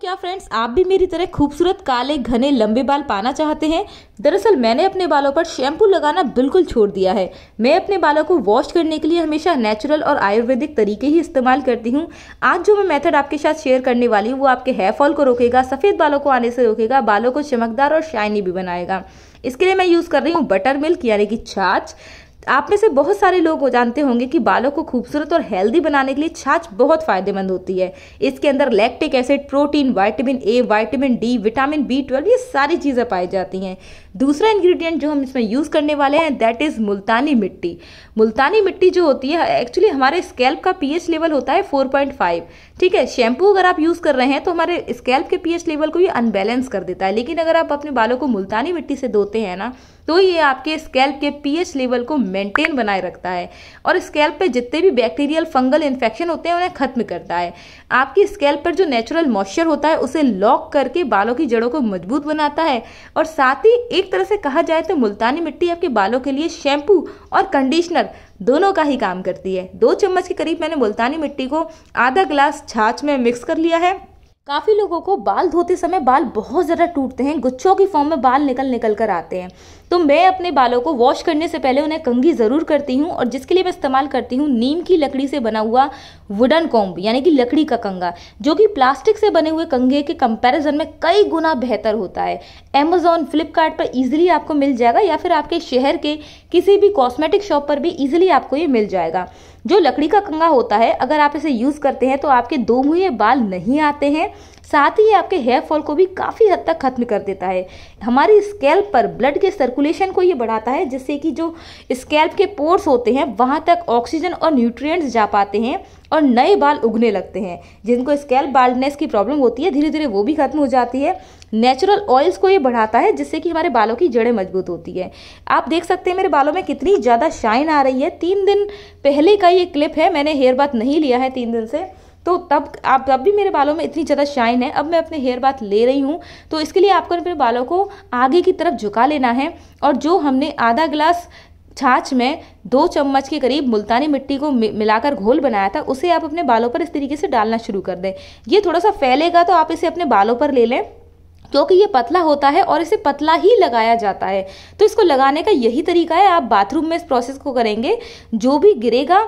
क्या फ्रेंड्स आप भी मेरी तरह खूबसूरत काले घने लंबे बाल पाना चाहते हैं दरअसल मैंने अपने बालों पर शैम्पू लगाना बिल्कुल छोड़ दिया है मैं अपने बालों को वॉश करने के लिए हमेशा नेचुरल और आयुर्वेदिक तरीके ही इस्तेमाल करती हूँ आज जो मैं मेथड आपके साथ शेयर करने वाली हूँ वो आपके हेयर फॉल को रोकेगा सफ़ेद बालों को आने से रोकेगा बालों को चमकदार और शाइनी भी बनाएगा इसके लिए मैं यूज़ कर रही हूँ बटर मिल्क यानी कि छाछ आप में से बहुत सारे लोग जानते होंगे कि बालों को खूबसूरत और हेल्दी बनाने के लिए छाछ बहुत फायदेमंद होती है इसके अंदर lactic acid protein vitamin A vitamin D vitamin B twelve ये सारी चीज़ें पाई जाती हैं दूसरा इंग्रेडिएंट जो हम इसमें यूज़ करने वाले हैं दैट इज़ मुल्तानी मिट्टी मुल्तानी मिट्टी जो होती है एक्चुअली हमारे स्कैल्प का पी लेवल होता है फोर ठीक है शैम्पू अगर आप यूज़ कर रहे हैं तो हमारे स्कैल्प के पी लेवल को ये अनबैलेंस कर देता है लेकिन अगर आप अपने बालों को मुल्तानी मिट्टी से धोते हैं ना तो ये आपके स्कैल्प के पीएच लेवल को मेंटेन बनाए रखता है और स्कैल्प पे जितने भी बैक्टीरियल फंगल इन्फेक्शन होते हैं उन्हें खत्म करता है आपकी स्कैल्प पर जो नेचुरल मॉइस्चर होता है उसे लॉक करके बालों की जड़ों को मजबूत बनाता है और साथ ही एक तरह से कहा जाए तो मुल्तानी मिट्टी आपके बालों के लिए शैम्पू और कंडीशनर दोनों का ही काम करती है दो चम्मच के करीब मैंने मुल्तानी मिट्टी को आधा ग्लास छाछ में मिक्स कर लिया है काफ़ी लोगों को बाल धोते समय बाल बहुत ज़्यादा टूटते हैं गुच्छों की फॉर्म में बाल निकल निकल कर आते हैं तो मैं अपने बालों को वॉश करने से पहले उन्हें कंघी ज़रूर करती हूँ और जिसके लिए मैं इस्तेमाल करती हूँ नीम की लकड़ी से बना हुआ वुडन कॉम्ब यानी कि लकड़ी का कंगा जो कि प्लास्टिक से बने हुए कंघे के कंपैरिजन में कई गुना बेहतर होता है अमेजोन फ्लिपकार्ट पर ईजिली आपको मिल जाएगा या फिर आपके शहर के किसी भी कॉस्मेटिक शॉप पर भी ईजिली आपको ये मिल जाएगा जो लकड़ी का कंगा होता है अगर आप इसे यूज़ करते हैं तो आपके दो मुहे बाल नहीं आते हैं साथ ही ये आपके हेयर फॉल को भी काफ़ी हद तक खत्म कर देता है हमारी स्कैल्प पर ब्लड के सर्कुलेशन को ये बढ़ाता है जिससे कि जो स्कैल्प के पोर्स होते हैं वहाँ तक ऑक्सीजन और न्यूट्रिएंट्स जा पाते हैं और नए बाल उगने लगते हैं जिनको स्कैल्प बाल्डनेस की प्रॉब्लम होती है धीरे धीरे वो भी खत्म हो जाती है नेचुरल ऑयल्स को ये बढ़ाता है जिससे कि हमारे बालों की जड़ें मजबूत होती है आप देख सकते हैं मेरे बालों में कितनी ज़्यादा शाइन आ रही है तीन दिन पहले का ये क्लिप है मैंने हेयर बाथ नहीं लिया है तीन दिन से तो तब आप तब भी मेरे बालों में इतनी ज़्यादा शाइन है अब मैं अपने हेयर बाथ ले रही हूँ तो इसके लिए आपको अपने बालों को आगे की तरफ झुका लेना है और जो हमने आधा गिलास छाछ में दो चम्मच के करीब मुल्तानी मिट्टी को मिलाकर घोल बनाया था उसे आप अपने बालों पर इस तरीके से डालना शुरू कर दें ये थोड़ा सा फैलेगा तो आप इसे अपने बालों पर ले लें क्योंकि ये पतला होता है और इसे पतला ही लगाया जाता है तो इसको लगाने का यही तरीका है आप बाथरूम में इस प्रोसेस को करेंगे जो भी गिरेगा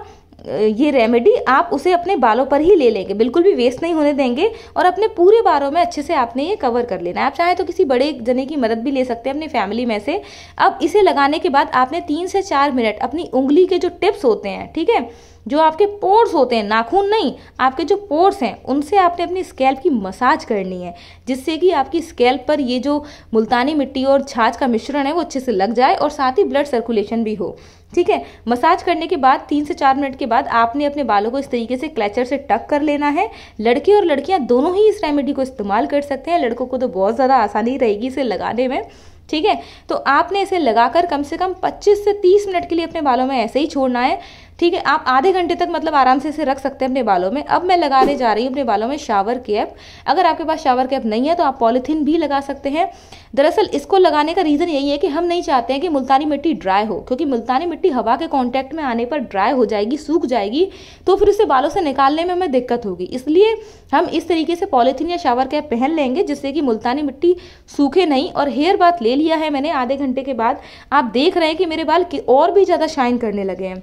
ये रेमेडी आप उसे अपने बालों पर ही ले लेंगे बिल्कुल भी वेस्ट नहीं होने देंगे और अपने पूरे बालों में अच्छे से आपने ये कवर कर लेना है आप चाहें तो किसी बड़े जने की मदद भी ले सकते हैं अपनी फैमिली में से अब इसे लगाने के बाद आपने तीन से चार मिनट अपनी उंगली के जो टिप्स होते हैं ठीक है जो आपके पोर्स होते हैं नाखून नहीं आपके जो पोर्स हैं उनसे आपने अपनी स्कैल्प की मसाज करनी है जिससे कि आपकी स्कैल्प पर ये जो मुल्तानी मिट्टी और छाछ का मिश्रण है वो अच्छे से लग जाए और साथ ही ब्लड सर्कुलेशन भी हो ठीक है मसाज करने के बाद तीन से चार मिनट के बाद आपने अपने बालों को इस तरीके से क्लैचर से टक कर लेना है लड़के और लड़कियां दोनों ही इस रेमेडी को इस्तेमाल कर सकते हैं लड़कों को तो बहुत ज़्यादा आसानी रहेगी इसे लगाने में ठीक है तो आपने इसे लगाकर कम से कम 25 से 30 मिनट के लिए अपने बालों में ऐसे ही छोड़ना है ठीक है आप आधे घंटे तक मतलब आराम से इसे रख सकते हैं अपने बालों में अब मैं लगाने जा रही हूँ अपने बालों में शावर कैप अगर आपके पास शावर कैप नहीं है तो आप पॉलीथीन भी लगा सकते हैं दरअसल इसको लगाने का रीज़न यही है कि हम नहीं चाहते हैं कि मुल्तानी मिट्टी ड्राई हो क्योंकि मुल्तानी मिट्टी हवा के कॉन्टैक्ट में आने पर ड्राई हो जाएगी सूख जाएगी तो फिर उसे बालों से निकालने में हमें दिक्कत होगी इसलिए हम इस तरीके से पॉलीथीन या शावर कैप पहन लेंगे जिससे कि मुल्तानी मिट्टी सूखे नहीं और हेयर बाथ ले लिया है मैंने आधे घंटे के बाद आप देख रहे हैं कि मेरे बाल और भी ज़्यादा शाइन करने लगे हैं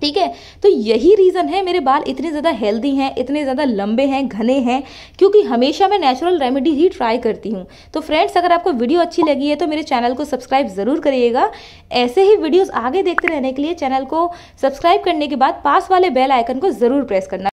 ठीक है तो यही रीज़न है मेरे बाल इतने ज़्यादा हेल्दी हैं इतने ज़्यादा लंबे हैं घने हैं क्योंकि हमेशा मैं नेचुरल रेमेडी ही ट्राई करती हूँ तो फ्रेंड्स अगर आपको वीडियो अच्छी लगी है तो मेरे चैनल को सब्सक्राइब ज़रूर करिएगा ऐसे ही वीडियोस आगे देखते रहने के लिए चैनल को सब्सक्राइब करने के बाद पास वाले बेल आइकन को ज़रूर प्रेस करना